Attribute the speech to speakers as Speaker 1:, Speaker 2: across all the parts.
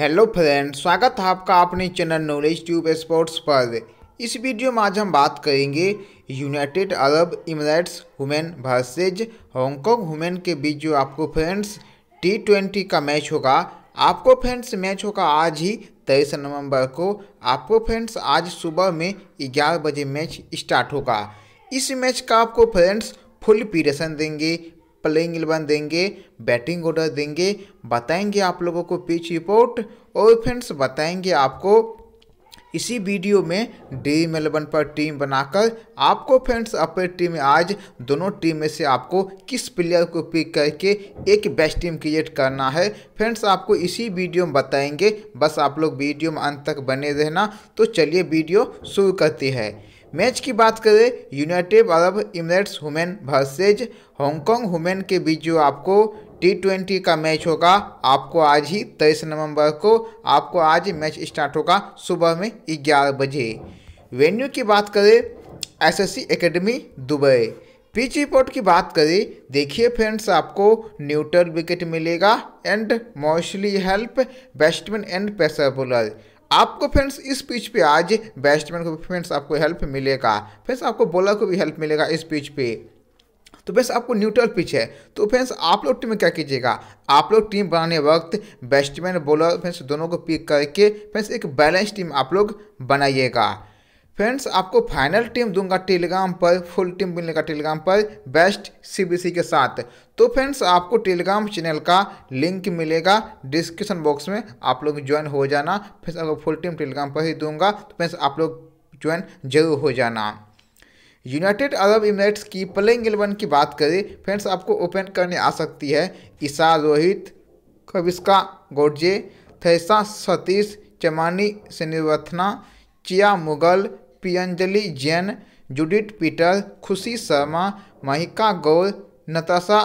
Speaker 1: hello friend स्वागत है आपका अपने चैनल नॉलेज ट्यूब स्पोर्ट्स पर इस वीडियो में आज हम बात करेंगे United Arab Emirates women versus Hong Kong women के बीच जो आपको फ्रेंड्स टी ट्वेंटी का मैच होगा आपको फ्रेंड्स मैच होगा आज ही तेईस नवंबर को आपको फ्रेंड्स आज सुबह में ग्यारह बजे मैच स्टार्ट होगा इस मैच का आपको फ्रेंड्स फुल पीरेशन देंगे प्लेइंग इलेवन देंगे बैटिंग ऑर्डर देंगे बताएंगे आप लोगों को पिच रिपोर्ट और फ्रेंड्स बताएंगे आपको इसी वीडियो में ड्रीम इलेवन पर टीम बनाकर आपको फ्रेंड्स अपने टीम में आज दोनों टीम में से आपको किस प्लेयर को पिक करके एक बेस्ट टीम क्रिएट करना है फ्रेंड्स आपको इसी वीडियो में बताएंगे बस आप लोग वीडियो में अंत तक बने रहना तो चलिए वीडियो शुरू करती है मैच की बात करें United Arab Emirates women versus Hong Kong women के बीच जो आपको टी ट्वेंटी का मैच होगा आपको आज ही तेईस नवंबर को आपको आज मैच स्टार्ट होगा सुबह में ग्यारह बजे वेन्यू की बात करें SSC academy Dubai pitch report की बात करें देखिए फ्रेंड्स आपको न्यूट्रल विकेट मिलेगा and mostly help batsman and pacer bowler आपको फ्रेंड्स इस पिच पे आज बैट्समैन को फ्रेंड्स आपको हेल्प मिलेगा फ्रेंड्स आपको बॉलर को भी हेल्प मिलेगा इस पिच पे तो फ्रेंड्स आपको न्यूट्रल पिच है तो फ्रेंड्स आप लोग टीम में क्या कीजिएगा आप लोग टीम बनाने वक्त बैट्समैन बॉलर फ्रेंड्स दोनों को पिक करके फ्रेंड्स एक बैलेंस टीम आप लोग बनाइएगा फ्रेंड्स आपको फाइनल टीम दूंगा टेलीग्राम पर फुल टीम मिलेगा टेलीग्राम पर बेस्ट सीबीसी के साथ तो फ्रेंड्स आपको टेलीग्राम चैनल का लिंक मिलेगा डिस्क्रिप्शन बॉक्स में आप लोग ज्वाइन हो जाना फ्रेंड्स आपको फुल टीम टेलीग्राम पर ही दूंगा तो फ्रेंड्स आप लोग ज्वाइन जरूर हो जाना यूनाइटेड अरब इमिरेट्स की प्लेइंग एलेवन की बात करें फ्रेंड्स आपको ओपन करने आ सकती है ईशा रोहित कविस्का गोडजे थैसा सतीश चमानी श्रीवथना चिया मुगल पियंजलि जैन जुडिट पीटर खुशी शर्मा महिका गौर नताशा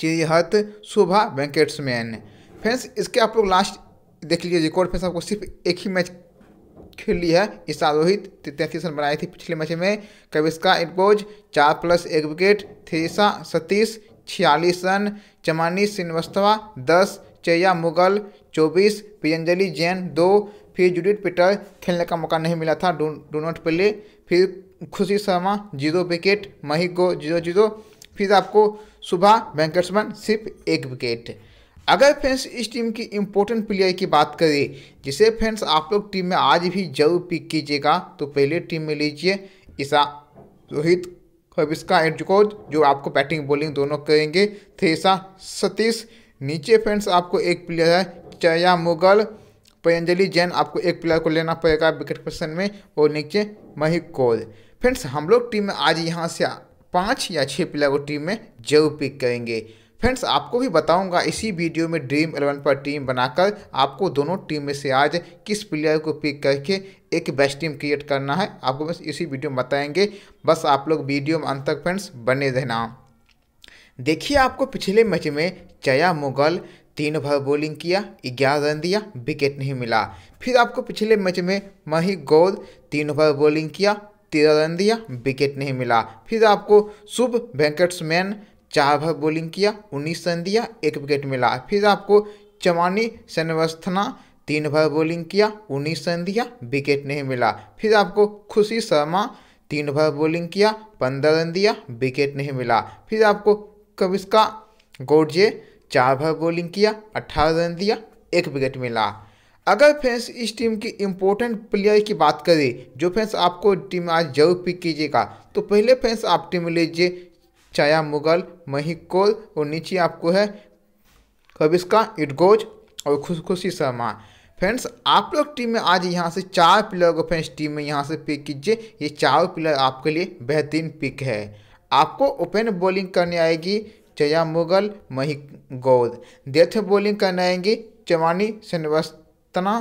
Speaker 1: चिहत शुभा वेंकेट्समैन फ्रेंड्स इसके आप लोग लास्ट देख लीजिए रिकॉर्ड फ्रेंड्स आपको सिर्फ एक ही मैच खेली है ईशा रोहित तैंतीस रन बनाई थी पिछले मैच में कविस्का इटकोज चार प्लस एक विकेट थ्रीसा सतीश छियालीस रन चमानी श्रीनिवास्तवा दस चैया मुगल चौबीस पियंजलि जैन दो फिर जूडिट पीटर खेलने का मौका नहीं मिला था डू नॉट प्ले फिर खुशी शर्मा जीरो विकेट मही गो जीरो जीरो फिर आपको सुबह वेंकटसमन सिर्फ एक विकेट अगर फ्रेंड्स इस टीम की इम्पोर्टेंट प्लेयर की बात करें जिसे फ्रेंड्स आप लोग टीम में आज भी जरूर पिक कीजिएगा तो पहले टीम में लीजिए ईसा रोहित हबिस्का एडकोज जो आपको बैटिंग बॉलिंग दोनों करेंगे थेसा सतीश नीचे फ्रेंड्स आपको एक प्लेयर है चया या मुगल पतंजलि जैन आपको एक प्लेयर को लेना पड़ेगा विकेट पर्सन में और नीचे मही कौल फ्रेंड्स हम लोग टीम में आज यहाँ से पाँच या छः प्लेयर को टीम में जरूर पिक करेंगे फ्रेंड्स आपको भी बताऊंगा इसी वीडियो में ड्रीम एलेवन पर टीम बनाकर आपको दोनों टीम में से आज किस प्लेयर को पिक करके एक बेस्ट टीम क्रिएट करना है आपको बस इसी वीडियो में बताएंगे बस आप लोग वीडियो में अंत तक फ्रेंड्स बने रहना देखिए आपको पिछले मैच में चया मुगल तीन ओवर बॉलिंग किया ग्यारह रन दिया विकेट नहीं मिला फिर आपको पिछले मैच में मही गौर तीन ओवर बॉलिंग किया तेरह रन दिया विकेट नहीं मिला फिर आपको शुभ वेंकट्समैन चार ओवर बॉलिंग किया उन्नीस रन दिया एक विकेट मिला फिर आपको चमानी सेनवस्थना तीन ओवर बॉलिंग किया उन्नीस रन दिया विकेट नहीं मिला फिर आपको खुशी शर्मा तीन ओवर बॉलिंग किया पंद्रह रन दिया विकेट नहीं मिला फिर आपको कविस्का गोडजे चार भर बॉलिंग किया अट्ठारह रन दिया एक विकेट मिला अगर फ्रेंड्स इस टीम के इम्पोर्टेंट प्लेयर की बात करें जो फ्रेंड्स आपको टीम आज जरूर पिक कीजिएगा तो पहले फ्रेंड्स आप टीम लीजिए चाया मुगल महिकोल और नीचे आपको है कबिस्का इटगोज और खुशखुशी शर्मा फ्रेंड्स आप लोग टीम में आज यहाँ से चार प्लेयर को फ्रेंड्स टीम में यहाँ से पिक कीजिए ये चार प्लेयर आपके लिए बेहतरीन पिक है आपको ओपन बॉलिंग करने आएगी जया मुगल मही गौद डेथ बॉलिंग आएंगे चवानी श्रीवस्तना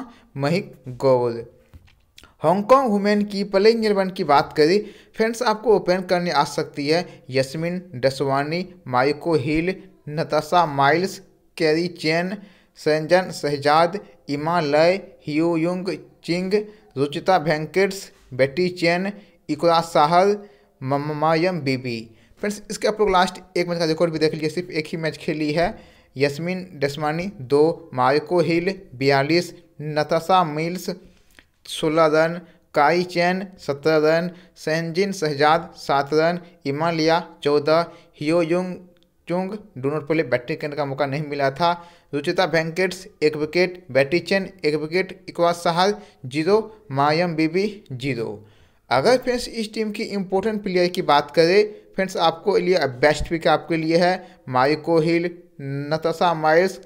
Speaker 1: महिक गौद हांगकॉन्ग वुमेन की प्लेइंग इलेवन की बात करें फ्रेंड्स आपको ओपन करने आ सकती है Yasmin Daswani Mariko Hill Natasha Miles Kary Chan Shanzeen Shahzad Emma Lai ह्यू युंग चिंग रुचिता भेंकट्स बेटी चैन इकुरा साहल ममायम बीबी फ्रेंड्स इसके आप लोग लास्ट एक मैच का रिकॉर्ड भी देख लीजिए सिर्फ एक ही मैच खेली है यस्मिन डस्मानी दो मार्को हिल बयालीस नतासा मिल्स सोलह रन काई चैन सत्रह रन सेंजिन शहजाद सात रन इमालिया चौदह हियो युंग चुंग डो पहले बैटिंग करने का मौका नहीं मिला था रुचिता वेंकट्स एक विकेट बैटी चैन एक विकेट इकवास साहर जीरो मायम बीबी जीरो अगर फ्रेंड्स इस टीम की इम्पोर्टेंट प्लेयर की बात करें फ्रेंड्स आपको लिए बेस्ट पिक आपके लिए है माइको हिल नतसा माइस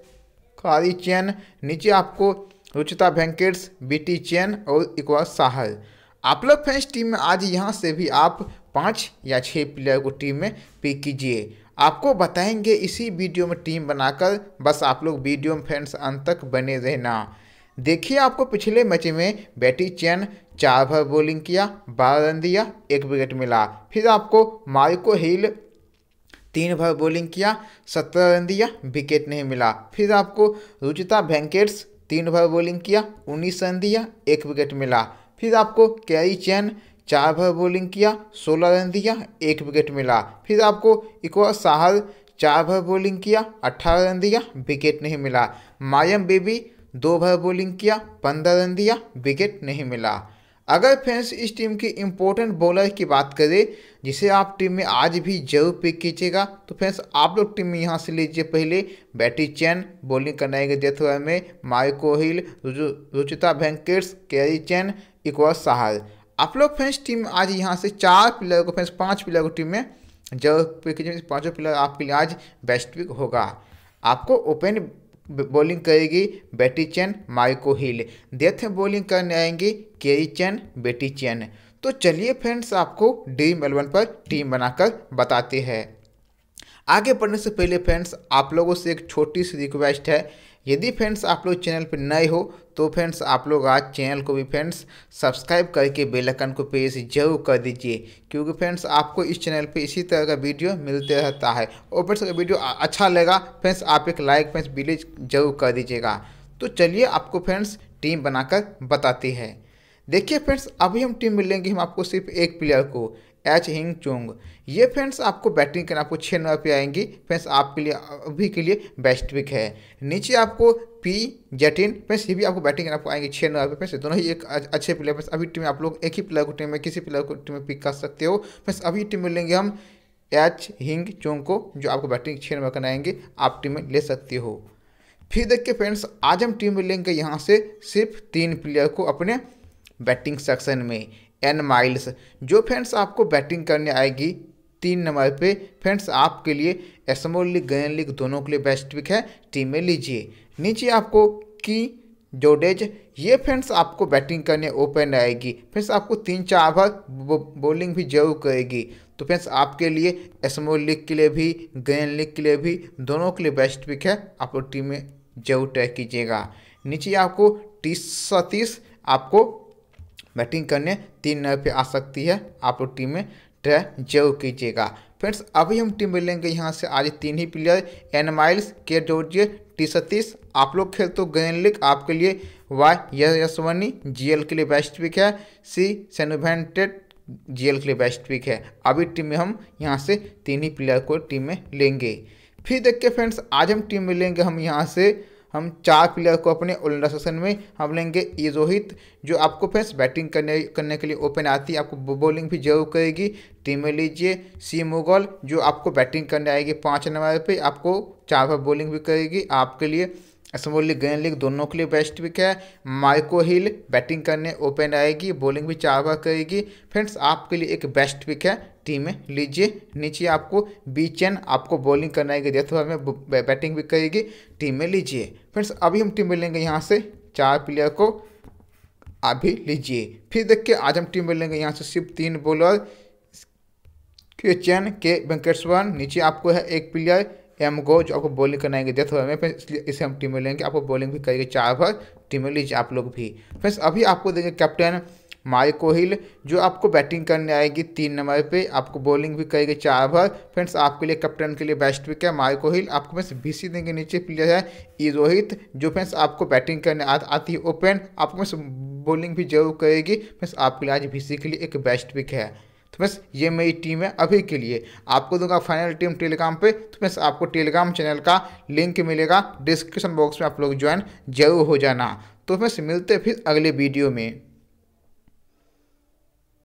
Speaker 1: कारी चैन नीचे आपको रुचिता बी बीटी चैन और इकवा साहल आप लोग फ्रेंड्स टीम में आज यहाँ से भी आप पाँच या छः प्लेयर को टीम में पिक कीजिए आपको बताएंगे इसी वीडियो में टीम बनाकर बस आप लोग वीडियो में फ्रेंड्स अंत तक बने रहना देखिए आपको पिछले मैच में बैटी चैन चार भर बॉलिंग किया बारह रन दिया एक विकेट मिला फिर आपको मार्को हिल तीन भर बॉलिंग किया सत्रह रन दिया विकेट नहीं मिला फिर आपको रुचिता वेंकट्स तीन भर बॉलिंग किया उन्नीस रन दिया एक विकेट मिला फिर आपको कैरी चैन चार भर बॉलिंग किया सोलह रन दिया एक विकेट मिला फिर आपको इकवा साहल चार भर बॉलिंग किया अट्ठारह रन दिया विकेट नहीं मिला मायम बेबी दो बार बॉलिंग किया पंद्रह रन दिया विकेट नहीं मिला अगर फैंस इस टीम के इम्पोर्टेंट बॉलर की बात करें जिसे आप टीम में आज भी जरूर पिक कीजिएगा तो फैंस आप लोग टीम में यहाँ से लीजिए पहले बैटी चैन बॉलिंग के डेथ ओवर में Mariko Hill Ruchitha Venkatesh Kary Chan इकवा साहल आप लोग फैंस टीम आज यहाँ से चार प्लेयर को फ्रेंड्स पाँच प्लेयर को टीम में जरूर पिक कीजिए पाँचों प्लेयर आपके लिए आज बेस्ट पिक होगा आपको ओपन बॉलिंग करेगी Betty Chan Mariko Hill death में बॉलिंग करने आएंगी केरी चैन बेटी चैन तो चलिए फ्रेंड्स आपको ड्रीम एलेवन पर टीम बनाकर बताते हैं आगे बढ़ने से पहले फ्रेंड्स आप लोगों से एक छोटी सी रिक्वेस्ट है यदि फ्रेंड्स आप लोग चैनल पर नए हो तो फ्रेंड्स आप लोग आज चैनल को भी फ्रेंड्स सब्सक्राइब करके बेल आइकन को प्रेस जरूर कर दीजिए क्योंकि फ्रेंड्स आपको इस चैनल पे इसी तरह का वीडियो मिलते रहता है और फ्रेंड्स अगर वीडियो अच्छा लगेगा फ्रेंड्स आप एक लाइक फ्रेंड्स वीडियो जरूर कर दीजिएगा तो चलिए आपको फ्रेंड्स टीम बनाकर बताती है देखिए फ्रेंड्स अभी हम टीम मिलेंगे हम आपको सिर्फ एक प्लेयर को एच हिंग चोंग ये फ्रेंड्स आपको बैटिंग करना आपको छः नंबर पे आएंगी फ्रेंड्स आपके लिए अभी के लिए बेस्ट पिक है नीचे आपको पी जेटिन फ्रेंड्स ये भी आपको बैटिंग करना आपको आएंगे छः नंबर पे फ्रेंड्स दोनों ही एक अच्छे प्लेयर फ्रेंड्स अभी टीम में आप लोग एक ही प्लेयर को टीम में किसी प्लेयर को टीम में पिक कर सकते हो फ्रेंड्स अभी टीम में लेंगे हम एच हिंग चोंग को जो आपको बैटिंग छः नंबर करना आएंगे आप टीम में ले सकते हो फिर देख के फ्रेंड्स आज हम टीम में लेंगे यहाँ से सिर्फ तीन प्लेयर को अपने बैटिंग सेक्शन में एन माइल्स जो फ्रेंड्स आपको बैटिंग करने आएगी तीन नंबर पे फ्रेंड्स आपके लिए स्मॉल लीग गयन लीग दोनों के लिए बेस्ट पिक है टीम में लीजिए नीचे आपको की जोडेज ये फ्रेंड्स आपको बैटिंग करने ओपन आएगी फ्रेंड्स आपको तीन चार ओवर बॉलिंग भी जरूर करेगी तो फ्रेंड्स आपके लिए स्मॉल लीग के लिए भी गयन लीग के लिए भी दोनों के लिए बेस्ट पिक है आप टीम में जरूर ट्रैक कीजिएगा नीचे आपको टी सतीस आपको बैटिंग करने तीन नए पे आ सकती है आप लोग टीम में ट्रै जरूर कीजिएगा फ्रेंड्स अभी हम टीम में लेंगे यहाँ से आज तीन ही प्लेयर एन माइल्स के जोर्जिए टी सतीश आप लोग खेल तो गेन लीग आपके लिए वाई यशवनी जी के लिए बेस्ट पिक है सी सेनोवेंटेड जीएल के लिए बेस्ट पिक है अभी टीम में हम यहाँ से तीन ही प्लेयर को टीम में लेंगे फिर देखिए फ्रेंड्स आज हम टीम में लेंगे हम यहाँ से हम चार प्लेयर को अपने ऑलराउंडर सेक्शन में हम लेंगे ये रोहित जो आपको फ्रेंड्स बैटिंग करने करने के लिए ओपन आती है आपको बॉलिंग भी जरूर करेगी टीम में लीजिए सी मुगल जो आपको बैटिंग करने आएगी पाँच नंबर पर आपको चार बार बॉलिंग भी करेगी आपके लिए स्मॉल लीग ग्रैंड लीग दोनों के लिए बेस्ट विक है माइको हिल बैटिंग करने ओपन आएगी बॉलिंग भी चार बार करेगी फ्रेंड्स आपके लिए एक बेस्ट विक है टीम में लीजिए नीचे आपको बी चैन आपको बॉलिंग करना है ओवर में बैटिंग भी करेगी टीम में लीजिए फ्रेंड्स अभी हम टीम में लेंगे यहाँ से चार प्लेयर को अभी लीजिए फिर देखिए आज हम टीम में लेंगे यहाँ से सिर्फ तीन बॉलर के चैन के वेंकटेश्वर नीचे आपको है एक प्लेयर एम गो जो आपको बॉलिंग है डेथ ओवर में फिर इसलिए इसे हम टीम में लेंगे आपको बॉलिंग भी करेगी चार ओवर टीम में लीजिए आप लोग भी फ्रेंड्स अभी आपको देंगे कैप्टन माई कोहिल जो आपको बैटिंग करने आएगी तीन नंबर पे आपको बॉलिंग भी करेगी चार ओवर फ्रेंड्स आपके लिए कप्तान के लिए बेस्ट विक है माई कोहिल आपको फ्रेंड्स बी सी देंगे नीचे प्लेयर है ई रोहित जो फ्रेंड्स आपको बैटिंग करने आ, आती है ओपन आपको फ्रेंड्स बॉलिंग भी जरूर करेगी फ्रेंड्स आपके लिए आज सी के लिए एक बेस्ट विक है तो बस ये मेरी टीम है अभी के लिए आपको दूंगा फाइनल टीम टेलीग्राम पे तो बस आपको टेलीग्राम चैनल का लिंक मिलेगा डिस्क्रिप्शन बॉक्स में आप लोग ज्वाइन जरूर हो जाना तो बस मिलते फिर अगले वीडियो में